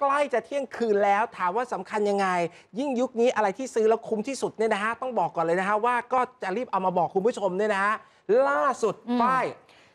ใกล้จะเที่ยงคืนแล้วถามว่าสำคัญยังไง ยิ่งยุคนี้อะไรที่ซื้อแล้วคุ้มที่สุดเนี่ยนะฮะ ต้องบอกก่อนเลยนะฮะว่าก็จะรีบเอามาบอกคุณผู้ชมเนี่ยนะฮะ ล่าสุดป้าย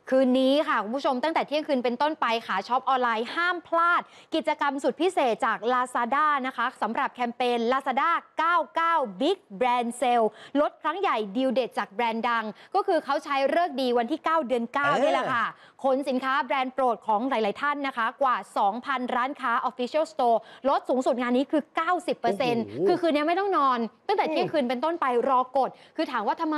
คืนนี้ค่ะ คุณผู้ชมตั้งแต่เที่ยงคืน เป็นต้นไปขาช็อปออนไลน์ ห้ามพลาด กิจกรรมสุดพิเศษจาก Lazada นะคะสำหรับแคมเปญ Lazada 99 Big Brand Sale ลดครั้งใหญ่ดีลเด็ดจากแบรนด์ดังก็คือเขาใช้เลิกดีวันที่ 9 เดือน 9 นี่แหละค่ะขนสินค้าแบรนด์โปรดของหลายๆท่านนะคะกว่า 2,000 ร้านค้า Official Store ลดสูงสุดงานนี้คือ 90%คือคืนนี้ไม่ต้องนอน ตั้งแต่เที่ยงคืนเป็นต้นไปรอกด คือถามว่าทำไม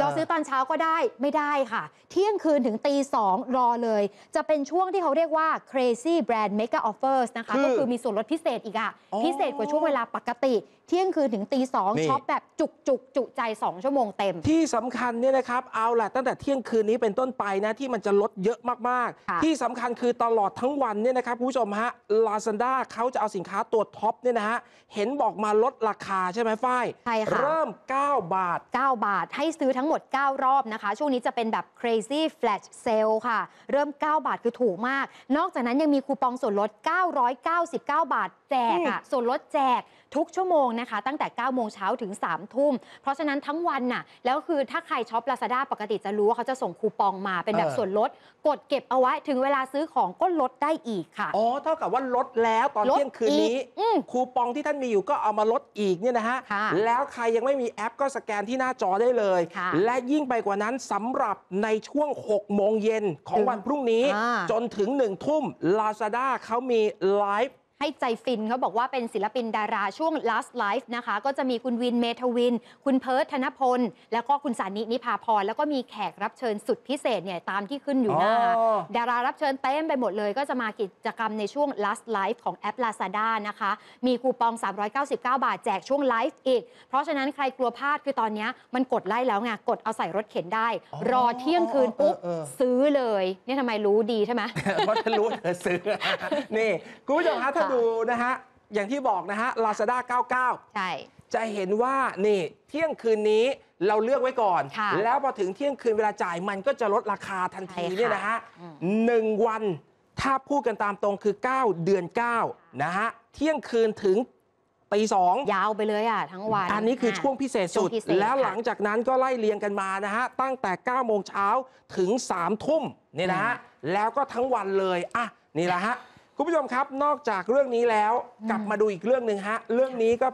เราซื้อตอนเช้าก็ได้ไม่ได้ค่ะ เที่ยงคืนถึงตี2รอเลยจะเป็นช่วงที่เขาเรียกว่า crazy brand mega offers นะคะก็คือมีส่วนลดพิเศษอีกอะพิเศษกว่าช่วงเวลาปกติ เที่ยงคืนถึงตีสองช็อปแบบจุกจุกจุใจ 2 ชั่วโมงเต็ม ที่สำคัญเนี่ยนะครับ เอาแหละตั้งแต่เที่ยงคืนนี้เป็นต้นไปนะที่มันจะลดเยอะมากๆ ที่สำคัญคือตลอดทั้งวันเนี่ยนะครับผู้ชมฮะ Lazada เขาจะเอาสินค้าตัวท็อปเนี่ยนะฮะเห็นบอกมาลดราคาใช่ไหมฝ้ายใช่ค่ะเริ่ม 9 บาท 9 บาทให้ซื้อทั้งหมด 9 รอบนะคะ ช่วงนี้จะเป็นแบบ crazy flash เซลค่ะ เริ่ม 9 บาทคือถูกมาก นอกจากนั้นยังมีคูปองส่วนลด 999 บาทแจกอะส่วนลดแจกทุกชั่วโมงนะคะ ตั้งแต่ 9 โมงเช้าถึง3ทุ่ม เพราะฉะนั้นทั้งวันน่ะแล้วคือถ้าใครช็อป Lazada ปกติจะรู้ว่าเขาจะส่งคูปองมาเป็นแบบส่วนลดกดเก็บเอาไว้ถึงเวลาซื้อของก็ลดได้อีกค่ะ อ๋อ เท่ากับว่าลดแล้วตอนเที่ยงคืนนี้ คูปองที่ท่านมีอยู่ก็เอามาลดอีกเนี่ยนะฮะะแล้วใครยังไม่มีแอปก็สแกนที่หน้าจอได้เลยและยิ่งไปกว่านั้นสำหรับในช่วง6โมงเย็นของวันพรุ่งนี้ จนถึง1ทุ่ม Lazada เขามีไลฟ์ให้ใจฟินเขาบอกว่า เป็นศิลปินดาราช่วง last life นะคะก็จะมีคุณวินเมทวิน คุณเพิร์ธธนพล แล้วก็คุณสานินิพาพรแล้วก็มีแขกรับเชิญสุดพิเศษเนี่ยตามที่ขึ้นอยู่หน้า ดารารับเชิญเต็มไปหมดเลย ก็จะมากิจกรรมในช่วง last life ของแอป Lazada นะคะ มีคูปอง 399 บาทแจกช่วงไลฟ์อีก เพราะฉะนั้นใครกลัวพลาดคือตอนนี้มันกดไล่แล้วไงกดเอาใส่รถเข็นได้อรอเที่ยงคืนปุ๊บซื้อเลย เนี่ยทำไมรู้ดีใช่ไหมเพราะรู้เธอซื้อนี่คุณผู้ชมคะับดูนะฮะอย่างที่บอกนะฮะ Lazada 99 ใช่ จะเห็นว่านี่เที่ยงคืนนี้เราเลือกไว้ก่อน แล้วพอถึงเที่ยงคืนเวลาจ่ายมันก็จะลดราคาทันทีเนี่ยนะฮะหนึ่งวันถ้าพูดกันตามตรงคือ 9 เดือน 9 นะฮะเที่ยงคืนถึงตีสองยาวไปเลยอ่ะ ทั้งวัน อันนี้คือช่วงพิเศษสุดแล้วหลังจากนั้นก็ไล่เรียงกันมานะฮะตั้งแต่9โมงเช้าถึง3ทุ่มเนี่ยนะฮะแล้วก็ทั้งวันเลยอ่ะนี่แหละฮะคุณผู้ชมครับ นอกจากเรื่องนี้แล้ว กลับมาดูอีกเรื่องหนึ่งฮะ เรื่องนี้ก็